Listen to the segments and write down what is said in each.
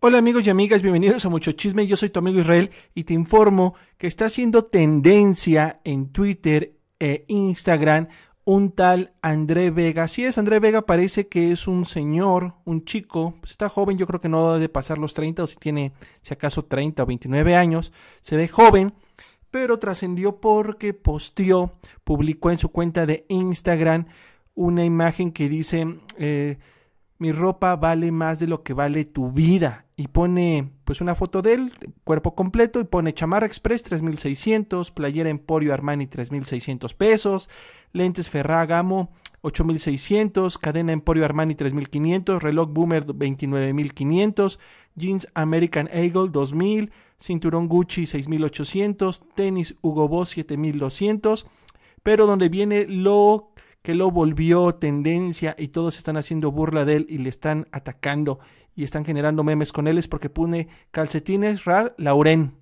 Hola amigos y amigas, bienvenidos a Mucho Chisme. Yo soy tu amigo Israel y te informo que está haciendo tendencia en Twitter e Instagram un tal André Vega. si es, André Vega parece que es un señor, un chico, pues está joven, yo creo que no debe pasar los 30 o si tiene si acaso 30 o 29 años, se ve joven, pero trascendió porque posteó, publicó en su cuenta de Instagram una imagen que dice... Eh, mi ropa vale más de lo que vale tu vida. Y pone pues una foto de él, cuerpo completo, y pone chamarra express 3600, playera Emporio Armani 3600 pesos, lentes Ferragamo 8600, cadena Emporio Armani 3500, reloj Boomer 29500, jeans American Eagle 2000, cinturón Gucci 6800, tenis Hugo Boss 7200, pero donde viene lo que lo volvió tendencia y todos están haciendo burla de él y le están atacando y están generando memes con él es porque pone calcetines Ral Lauren.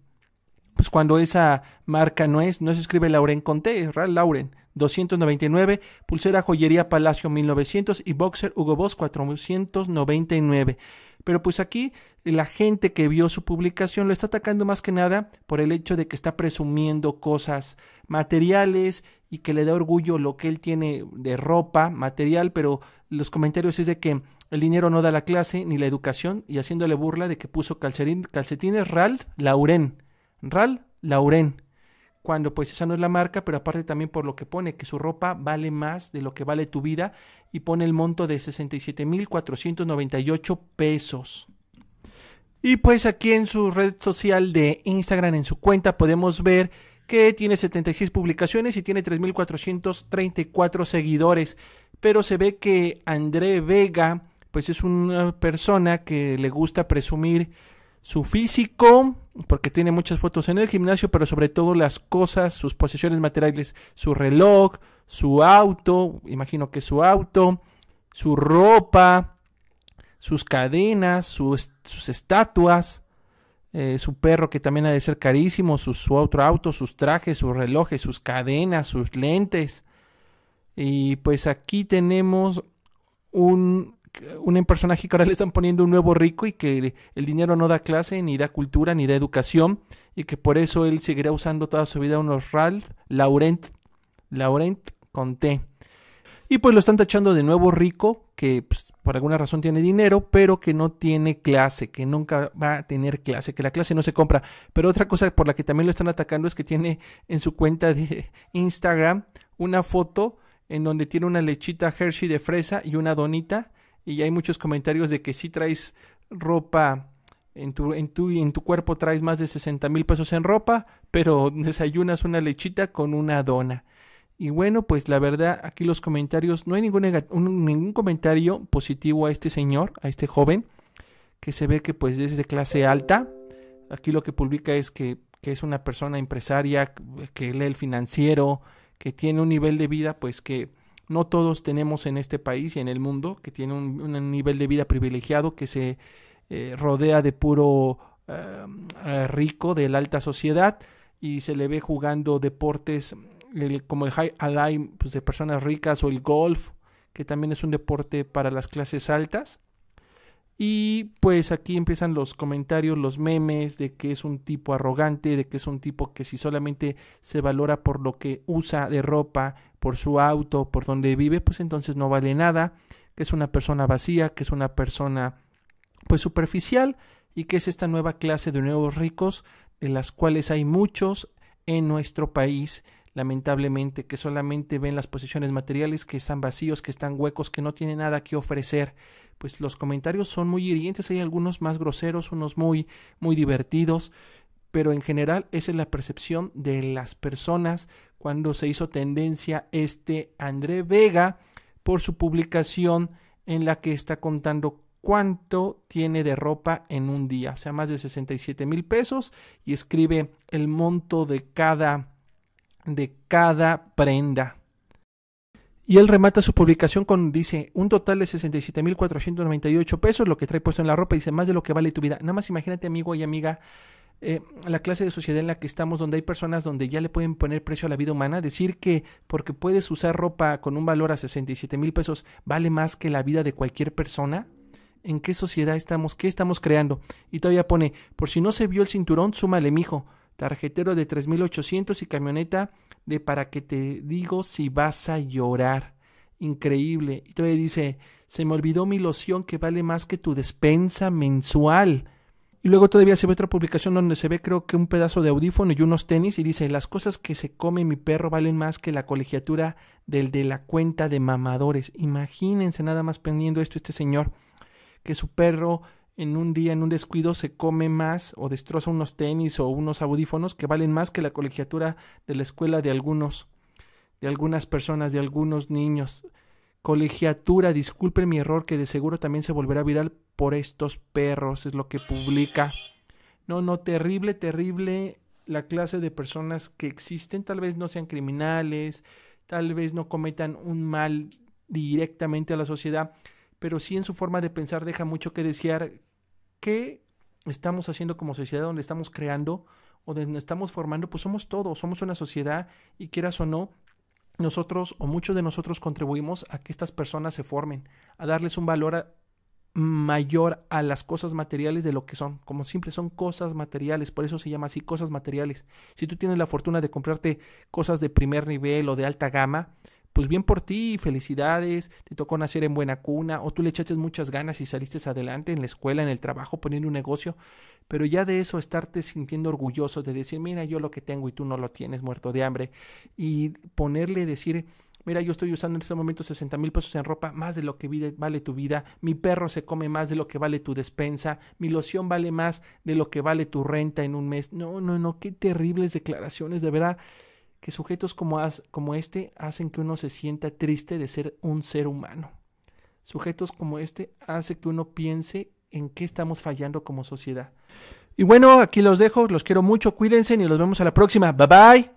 Pues cuando esa marca no es, no se escribe Lauren con T, es Ral Lauren. 299, pulsera joyería Palacio 1900 y boxer Hugo Boss 499. Pero pues aquí la gente que vio su publicación lo está atacando más que nada por el hecho de que está presumiendo cosas materiales y que le da orgullo lo que él tiene de ropa, material, pero los comentarios es de que el dinero no da la clase ni la educación y haciéndole burla de que puso calcetines RAL Lauren. RAL Lauren. Cuando pues esa no es la marca, pero aparte también por lo que pone, que su ropa vale más de lo que vale tu vida y pone el monto de 67.498 pesos. Y pues aquí en su red social de Instagram, en su cuenta, podemos ver que tiene 76 publicaciones y tiene 3.434 seguidores. Pero se ve que André Vega, pues es una persona que le gusta presumir su físico, porque tiene muchas fotos en el gimnasio, pero sobre todo las cosas, sus posesiones materiales, su reloj, su auto, imagino que su auto, su ropa, sus cadenas, sus, sus estatuas, eh, su perro que también ha de ser carísimo, su, otro auto, sus trajes, sus relojes, sus cadenas, sus lentes. Y pues aquí tenemos un, un personaje que ahora le están poniendo un nuevo rico y que el dinero no da clase, ni da cultura, ni da educación, y que por eso él seguirá usando toda su vida unos Ralph Laurent, Laurent con T. Y pues lo están tachando de nuevo rico que pues, por alguna razón tiene dinero, pero que no tiene clase, que nunca va a tener clase, que la clase no se compra. Pero otra cosa por la que también lo están atacando es que tiene en su cuenta de Instagram una foto en donde tiene una lechita Hershey de fresa y una donita. Y hay muchos comentarios de que si traes ropa en tu, en tu, en tu cuerpo, traes más de 60 mil pesos en ropa, pero desayunas una lechita con una dona. Y bueno, pues la verdad, aquí los comentarios, no hay ningún, ningún comentario positivo a este señor, a este joven, que se ve que pues es de clase alta. Aquí lo que publica es que, es una persona empresaria, que lee el financiero, que tiene un nivel de vida pues que no todos tenemos en este país y en el mundo, que tiene un, nivel de vida privilegiado, que se eh, rodea de puro eh, rico, de la alta sociedad, y se le ve jugando deportes como el high line pues, de personas ricas o el golf, que también es un deporte para las clases altas. Y pues aquí empiezan los comentarios, los memes de que es un tipo arrogante, de que es un tipo que si solamente se valora por lo que usa de ropa, por su auto, por donde vive, pues entonces no vale nada, que es una persona vacía, que es una persona pues superficial y que es esta nueva clase de nuevos ricos de las cuales hay muchos en nuestro país lamentablemente, que solamente ven las posiciones materiales, que están vacíos, que están huecos, que no tienen nada que ofrecer. Pues los comentarios son muy hirientes, hay algunos más groseros, unos muy, muy divertidos, pero en general esa es la percepción de las personas cuando se hizo tendencia este André Vega por su publicación en la que está contando cuánto tiene de ropa en un día, o sea, más de 67 mil pesos y escribe el monto de cada de cada prenda. Y él remata su publicación con, dice, un total de 67.498 pesos, lo que trae puesto en la ropa, dice, más de lo que vale tu vida. Nada más imagínate, amigo y amiga, eh, la clase de sociedad en la que estamos, donde hay personas donde ya le pueden poner precio a la vida humana, decir que porque puedes usar ropa con un valor a 67.000 mil pesos vale más que la vida de cualquier persona. ¿En qué sociedad estamos? ¿Qué estamos creando? Y todavía pone, por si no se vio el cinturón, súmale, mijo tarjetero de 3.800 y camioneta de para que te digo si vas a llorar. Increíble. Y todavía dice, se me olvidó mi loción que vale más que tu despensa mensual. Y luego todavía se ve otra publicación donde se ve creo que un pedazo de audífono y unos tenis y dice, las cosas que se come mi perro valen más que la colegiatura del de la cuenta de mamadores. Imagínense nada más pendiendo esto este señor, que su perro en un día, en un descuido, se come más o destroza unos tenis o unos audífonos que valen más que la colegiatura de la escuela de algunos, de algunas personas, de algunos niños. Colegiatura, disculpe mi error que de seguro también se volverá viral por estos perros, es lo que publica. No, no, terrible, terrible la clase de personas que existen, tal vez no sean criminales, tal vez no cometan un mal directamente a la sociedad, pero sí en su forma de pensar deja mucho que desear qué estamos haciendo como sociedad, donde estamos creando o donde estamos formando, pues somos todos, somos una sociedad y quieras o no, nosotros o muchos de nosotros contribuimos a que estas personas se formen, a darles un valor mayor a las cosas materiales de lo que son, como siempre son cosas materiales, por eso se llama así cosas materiales. Si tú tienes la fortuna de comprarte cosas de primer nivel o de alta gama, pues bien por ti, felicidades, te tocó nacer en buena cuna, o tú le echaste muchas ganas y saliste adelante en la escuela, en el trabajo, poniendo un negocio, pero ya de eso estarte sintiendo orgulloso, de decir, mira, yo lo que tengo y tú no lo tienes, muerto de hambre, y ponerle decir, mira, yo estoy usando en este momento 60 mil pesos en ropa, más de lo que vale tu vida, mi perro se come más de lo que vale tu despensa, mi loción vale más de lo que vale tu renta en un mes. No, no, no, qué terribles declaraciones, de verdad que sujetos como, este hacen que uno se sienta triste de ser un ser humano. Sujetos como este hacen que uno piense en qué estamos fallando como sociedad. Y bueno, aquí los dejo, los quiero mucho, cuídense y nos vemos a la próxima. Bye bye.